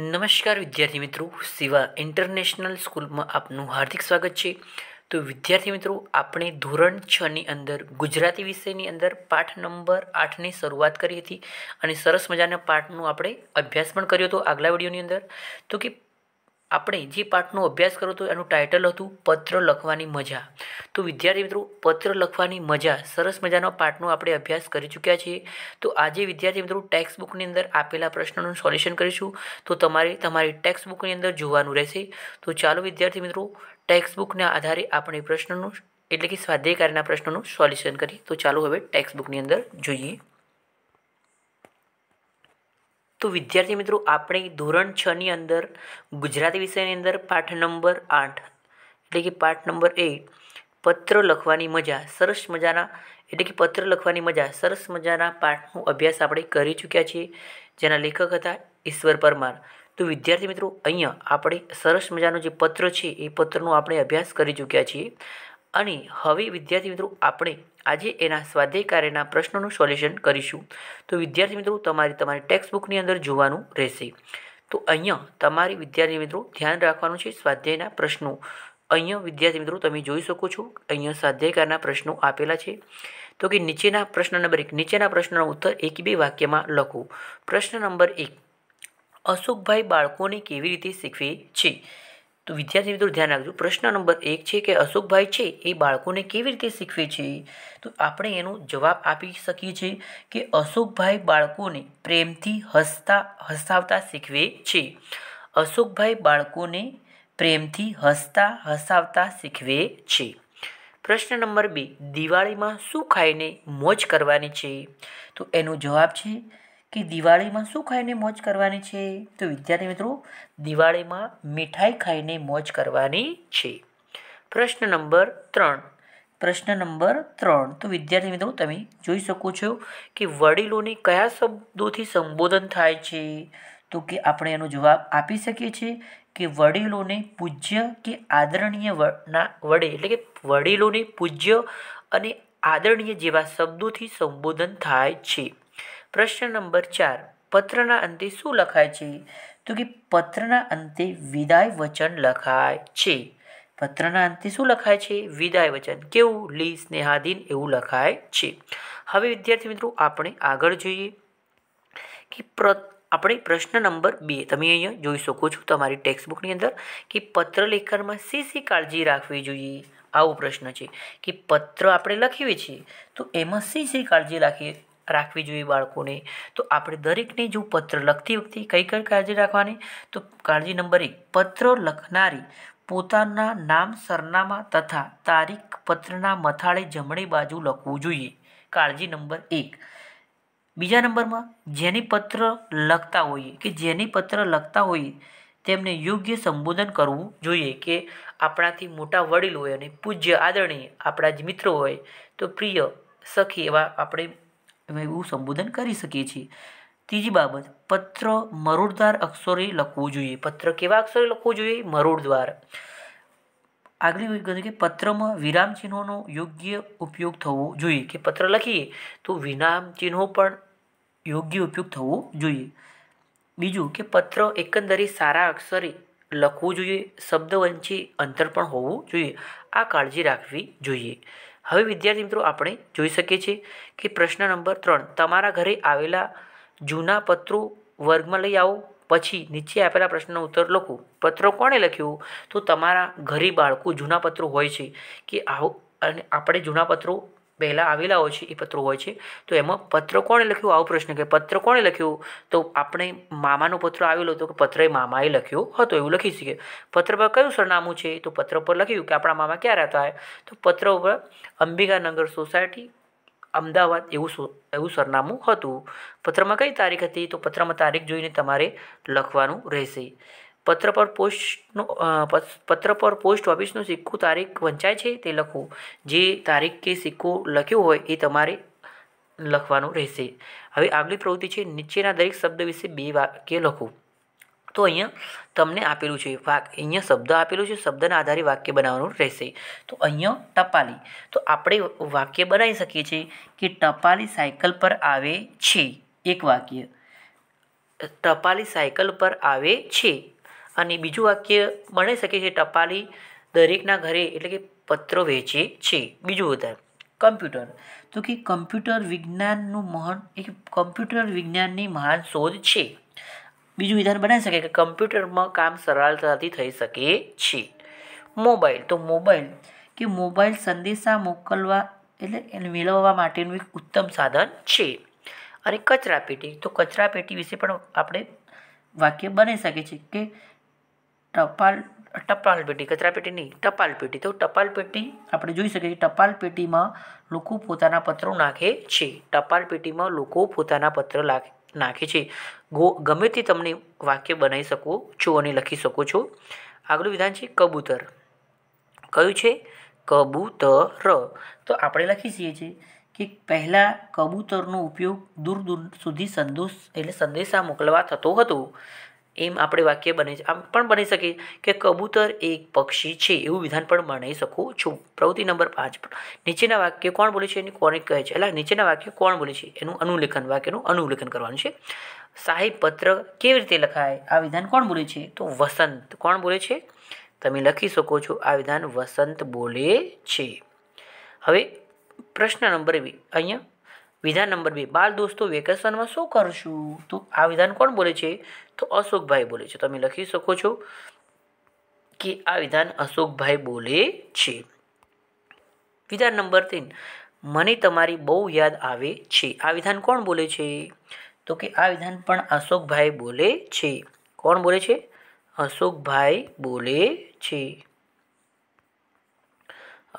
નમસ્કાર વિદ્યાર્થી મિત્રો શિવા ઇન્ટરનેશનલ સ્કૂલમાં આપનું હાર્દિક સ્વાગત છે તો વિદ્યાર્થી મિત્રો આપણે ધોરણ છની અંદર ગુજરાતી વિષયની અંદર પાઠ નંબર આઠની શરૂઆત કરી હતી અને સરસ મજાના પાઠનો આપણે અભ્યાસ પણ કર્યો હતો આગલા વિડીયોની અંદર તો કે આપણે જે પાઠનો અભ્યાસ કરો તો એનું ટાઇટલ હતું પત્ર લખવાની મજા તો વિદ્યાર્થી મિત્રો પત્ર લખવાની મજા સરસ મજાનો પાઠનો આપણે અભ્યાસ કરી ચૂક્યા છીએ તો આજે વિદ્યાર્થી મિત્રો ટેક્સ્ટ બુકની અંદર આપેલા પ્રશ્નોનું સોલ્યુશન કરીશું તો તમારે તમારી ટેક્સ્ટ બુકની અંદર જોવાનું રહેશે તો ચાલો વિદ્યાર્થી મિત્રો ટેક્સ્ટ બુકને આધારે આપણે પ્રશ્નનું એટલે કે સ્વાધ્યાયકારીના પ્રશ્નોનું સોલ્યુશન કરીએ તો ચાલો હવે ટેક્સ્ટ બુકની અંદર જોઈએ તો વિદ્યાર્થી મિત્રો આપણે ધોરણ છની અંદર ગુજરાતી વિષયની અંદર પાઠ નંબર આઠ એટલે કે પાઠ નંબર એટ પત્ર લખવાની મજા સરસ મજાના એટલે કે પત્ર લખવાની મજા સરસ મજાના પાઠનો અભ્યાસ આપણે કરી ચૂક્યા છીએ જેના લેખક હતા ઈશ્વર પરમાર તો વિદ્યાર્થી મિત્રો અહીંયા આપણે સરસ મજાનો જે પત્ર છે એ પત્રનો આપણે અભ્યાસ કરી ચૂક્યા છીએ અને હવે વિદ્યાર્થી મિત્રો આપણે આજે એના સ્વાધ્યાય પ્રશ્નોનું સોલ્યુશન કરીશું તો વિદ્યાર્થી મિત્રો તમારે તમારી ટેક્સ્ટ બુકની અંદર જોવાનું રહેશે તો અહીંયા તમારી વિદ્યાર્થી મિત્રો ધ્યાન રાખવાનું છે સ્વાધ્યાયના પ્રશ્નો અહીંયા વિદ્યાર્થી મિત્રો તમે જોઈ શકો છો અહીંયા સ્વાધ્યાયકારના પ્રશ્નો આપેલા છે તો કે નીચેના પ્રશ્ન નંબર એક નીચેના પ્રશ્નનો ઉત્તર એક બે વાક્યમાં લખો પ્રશ્ન નંબર એક અશોકભાઈ બાળકોને કેવી રીતે શીખવે છે તો વિદ્યાર્થી મિત્રો ધ્યાન રાખજો પ્રશ્ન નંબર એક છે કે અશોકભાઈ છે એ બાળકોને કેવી રીતે શીખવે છે તો આપણે એનો જવાબ આપી શકીએ છીએ કે અશોકભાઈ બાળકોને પ્રેમથી હસતા હસાવતા શીખવે છે અશોકભાઈ બાળકોને પ્રેમથી હસતા હસાવતા શીખવે છે પ્રશ્ન નંબર બે દિવાળીમાં શું ખાઈને મોજ કરવાની છે તો એનો જવાબ છે કે દિવાળીમાં શું ખાઈને મોજ કરવાની છે તો વિદ્યાર્થી મિત્રો દિવાળીમાં મીઠાઈ ખાઈને મોજ કરવાની છે પ્રશ્ન નંબર ત્રણ પ્રશ્ન નંબર ત્રણ તો વિદ્યાર્થી મિત્રો તમે જોઈ શકો છો કે વડીલોને કયા શબ્દોથી સંબોધન થાય છે તો કે આપણે એનો જવાબ આપી શકીએ છીએ કે વડીલોને પૂજ્ય કે આદરણીય ના વડે એટલે કે વડીલોને પૂજ્ય અને આદરણીય જેવા શબ્દોથી સંબોધન થાય છે પ્રશ્ન નંબર ચાર પત્રના અંતે શું લખાય છે તો કે પત્રના અંતે વિદાય વચન લખાય છે પત્રના અંતે શું લખાય છે વિદાય વચન કેવું લી સ્નેહાધીન એવું લખાય છે હવે વિદ્યાર્થી મિત્રો આપણે આગળ જોઈએ કે પ્ર આપણે પ્રશ્ન નંબર બે તમે અહીંયા જોઈ શકો છો તમારી ટેક્સ્ટબુકની અંદર કે પત્ર લેખનમાં શી શી કાળજી રાખવી જોઈએ આવો પ્રશ્ન છે કે પત્ર આપણે લખીએ છીએ તો એમાં શી શી કાળજી રાખીએ રાખવી જોઈએ બાળકોને તો આપણે દરેકને જો પત્ર લખતી વખતે કઈ કઈ કાળજી રાખવાની તો કાળજી નંબર એક પત્ર લખનારી પોતાના નામ સરનામા તથા તારીખ પત્રના મથાળે જમણી બાજુ લખવું જોઈએ કાળજી નંબર એક બીજા નંબરમાં જેની પત્ર લખતા હોઈએ કે જેની પત્ર લખતા હોઈએ તેમને યોગ્ય સંબોધન કરવું જોઈએ કે આપણાથી મોટા વડીલ હોય અને પૂજ્ય આદરણીય આપણા જ મિત્રો હોય તો પ્રિય સખી એવા આપણે એવું સંબોધન કરી શકીએ છીએ ત્રીજી બાબત પત્ર મરોડદાર અક્ષરે લખવું જોઈએ પત્ર કેવા અક્ષરે લખવું જોઈએ મરોડદ્વાર આગળ કહ્યું કે પત્રમાં વિરામ ચિહ્નોનો યોગ્ય ઉપયોગ થવો જોઈએ કે પત્ર લખીએ તો વિરામ ચિહ્નો પણ યોગ્ય ઉપયોગ થવો જોઈએ બીજું કે પત્ર એકંદરે સારા અક્ષરે લખવું જોઈએ શબ્દ વંચે અંતર પણ હોવું જોઈએ આ કાળજી રાખવી જોઈએ હવે વિદ્યાર્થી મિત્રો આપણે જોઈ શકીએ છીએ કે પ્રશ્ન નંબર ત્રણ તમારા ઘરે આવેલા જૂના પત્રો વર્ગમાં લઈ આવો પછી નીચે આપેલા પ્રશ્નનો ઉત્તર લખો પત્રો કોણે લખ્યું તો તમારા ઘરે બાળકો જૂના પત્રો હોય છે કે આવો અને આપણે જૂના પત્રો પહેલાં આવેલા હોય છે એ પત્રો હોય છે તો એમાં પત્ર કોણે લખ્યું આવો પ્રશ્ન કે પત્ર કોણે લખ્યું તો આપણે મામાનો પત્ર આવેલો હતો કે પત્ર એ મામાએ લખ્યો હતો એવું લખી શકીએ પત્ર પર કયું સરનામું છે તો પત્ર પર લખ્યું કે આપણા મામા ક્યાં રહેતા હોય તો પત્ર ઉપર અંબિકાનગર સોસાયટી અમદાવાદ એવું એવું સરનામું હતું પત્રમાં કઈ તારીખ હતી તો પત્રમાં તારીખ જોઈને તમારે લખવાનું રહેશે પત્ર પર પોસ્ટનું પત્ર પર પોસ્ટ ઓફિસનું સિક્કો તારીખ વંચાય છે તે લખવું જે તારીખ કે સિક્કો લખ્યું હોય એ તમારે લખવાનું રહેશે હવે આગલી પ્રવૃત્તિ છે નીચેના દરેક શબ્દ વિશે બે વાક્ય લખો તો અહીંયા તમને આપેલું છે વાક અહીંયા શબ્દ આપેલું છે શબ્દના આધારે વાક્ય બનાવવાનું રહેશે તો અહીંયા ટપાલી તો આપણે વાક્ય બનાવી શકીએ છીએ કે ટપાલી સાયકલ પર આવે છે એક વાક્ય ટપાલી સાયકલ પર આવે છે અને બીજું વાક્ય બની શકે છે ટપાલી દરેકના ઘરે એટલે કે પત્રો વહેંચે છે બીજું ઉદાહરણ કમ્પ્યુટર તો કે કમ્પ્યુટર વિજ્ઞાનનું મહાન એક કમ્પ્યુટર વિજ્ઞાનની મહાન શોધ છે બીજું વિધાન બનાવી શકે કે કમ્પ્યુટરમાં કામ સરળતાથી થઈ શકે છે મોબાઈલ તો મોબાઈલ કે મોબાઈલ સંદેશા મોકલવા એટલે એને મેળવવા માટેનું એક ઉત્તમ સાધન છે અને કચરાપેટી તો કચરાપેટી વિશે પણ આપણે વાક્ય બની શકે છે કે ટપાલ ટપાલ પેટી કચરાપેટી નહીં ટપાલ પેટી તો ટપાલ પેટી આપણે જોઈ શકીએ છીએ ટપાલ પેટીમાં લોકો પોતાના પત્રો નાખે છે ટપાલ પેટીમાં લોકો પોતાના પત્ર નાખે છે ગો ગમે તે તમને વાક્ય બનાવી શકો છો અને લખી શકો છો આગલું વિધાન છે કબૂતર કયું છે કબૂતર તો આપણે લખી શકીએ છીએ કે પહેલાં કબૂતરનો ઉપયોગ દૂર દૂર સુધી સંદેશ એટલે સંદેશા મોકલવા થતો હતો એમ આપણે વાક્ય બને છે આમ પણ બની શકે કે કબૂતર એક પક્ષી છે એવું વિધાન પણ બનાવી શકું છું પ્રવૃત્તિ નંબર પાંચ નીચેના વાક્ય કોણ બોલે છે એની કોને કહે છે એટલે નીચેના વાક્ય કોણ બોલે છે એનું અનુલેખન વાક્યનું અનુલેખન કરવાનું છે સાહેબ પત્ર કેવી રીતે લખાય આ વિધાન કોણ બોલે છે તો વસંત કોણ બોલે છે તમે લખી શકો છો આ વિધાન વસંત બોલે છે હવે પ્રશ્ન નંબર બી અહીંયા વિધાન નંબર બે બાળ દોસ્તો વેકેશનમાં શું કરશું તો આ વિધાન કોણ બોલે છે તો અશોકભાઈ બોલે છે તમે લખી શકો છો કે આ વિધાન અશોકભાઈ બોલે છે વિધાન નંબર ત્રણ મને તમારી બહુ યાદ આવે છે આ વિધાન કોણ બોલે છે તો કે આ વિધાન પણ અશોકભાઈ બોલે છે કોણ બોલે છે અશોકભાઈ બોલે છે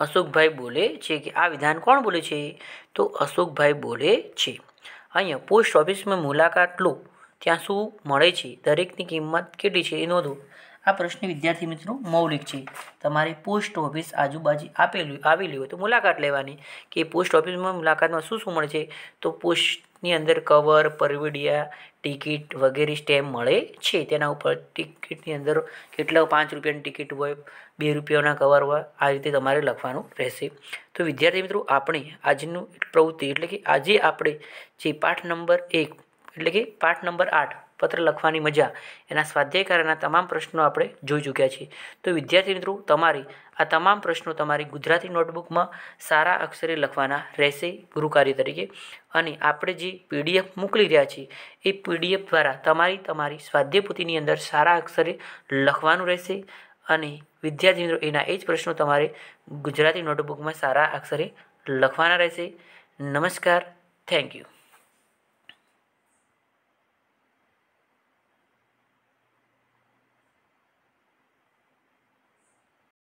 અશોકભાઈ બોલે છે કે આ વિધાન કોણ બોલે છે તો અશોકભાઈ બોલે છે અહીંયા પોસ્ટ ઓફિસમાં મુલાકાત લો ત્યાં શું મળે છે દરેકની કિંમત કેટલી છે એ નોંધો આ પ્રશ્ન વિદ્યાર્થી મિત્રો મૌલિક છે તમારે પોસ્ટ ઓફિસ આજુબાજુ આપેલું આવેલી હોય તો મુલાકાત લેવાની કે પોસ્ટ ઓફિસમાં મુલાકાતમાં શું શું મળે છે તો પોસ્ટની અંદર કવર પરવડિયા ટિકિટ વગેરે સ્ટેમ્પ મળે છે તેના ઉપર ટિકિટની અંદર કેટલા પાંચ રૂપિયાની ટિકિટ હોય બે રૂપિયાના કવર હોય આ રીતે તમારે લખવાનું રહેશે તો વિદ્યાર્થી મિત્રો આપણે આજનું પ્રવૃત્તિ એટલે કે આજે આપણે જે પાઠ નંબર એક એટલે કે પાઠ નંબર આઠ પત્ર લખવાની મજા એના સ્વાધ્યાયકારના તમામ પ્રશ્નો આપણે જોઈ ચૂક્યા છીએ તો વિદ્યાર્થી મિત્રો તમારી આ તમામ પ્રશ્નો તમારી ગુજરાતી નોટબુકમાં સારા અક્ષરે લખવાના રહેશે ગુરુકાર્ય તરીકે અને આપણે જે પીડીએફ મોકલી રહ્યા છીએ એ પીડીએફ દ્વારા તમારી તમારી સ્વાધ્યાયપોથીની અંદર સારા અક્ષરે લખવાનું રહેશે અને વિદ્યાર્થી મિત્રો એના એ જ પ્રશ્નો તમારે ગુજરાતી નોટબુકમાં સારા અક્ષરે લખવાના રહેશે નમસ્કાર થેન્ક યુ